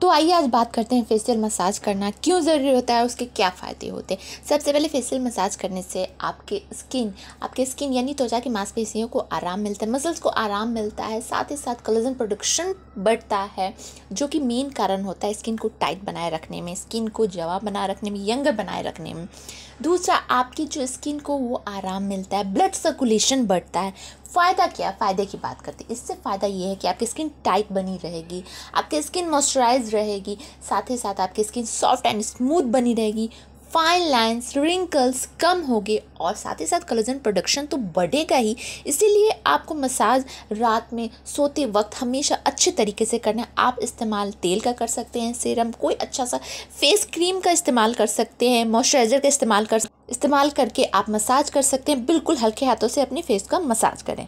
तो आइए आज बात करते हैं फेशियल मसाज करना क्यों ज़रूरी होता है उसके क्या फ़ायदे होते हैं सबसे पहले फेशियल मसाज करने से आपके स्किन आपके स्किन यानी त्वचा की मांसपेशियों को आराम मिलता है मसल्स को आराम मिलता है साथ ही साथ कलजन प्रोडक्शन बढ़ता है जो कि मेन कारण होता है स्किन को टाइट बनाए रखने में स्किन को जवाब बनाए रखने में यंग बनाए रखने में दूसरा आपकी जो स्किन को वो आराम मिलता है ब्लड सर्कुलेशन बढ़ता है फ़ायदा क्या फ़ायदे की बात करते हैं इससे फ़ायदा ये है कि आपकी स्किन टाइट बनी रहेगी आपकी स्किन मॉइस्चराइज रहेगी साथ ही साथ आपकी स्किन सॉफ्ट एंड स्मूथ बनी रहेगी फाइन लाइन्स रिंकल्स कम गए और साथ ही साथ कलोजन प्रोडक्शन तो बढ़ेगा ही इसीलिए आपको मसाज रात में सोते वक्त हमेशा अच्छे तरीके से करना है आप इस्तेमाल तेल का कर सकते हैं सीरम कोई अच्छा सा फेस क्रीम का इस्तेमाल कर सकते हैं मॉइस्चराइज़र का इस्तेमाल कर सकते इस्तेमाल करके आप मसाज कर सकते हैं बिल्कुल हल्के हाथों से अपने फेस का मसाज करें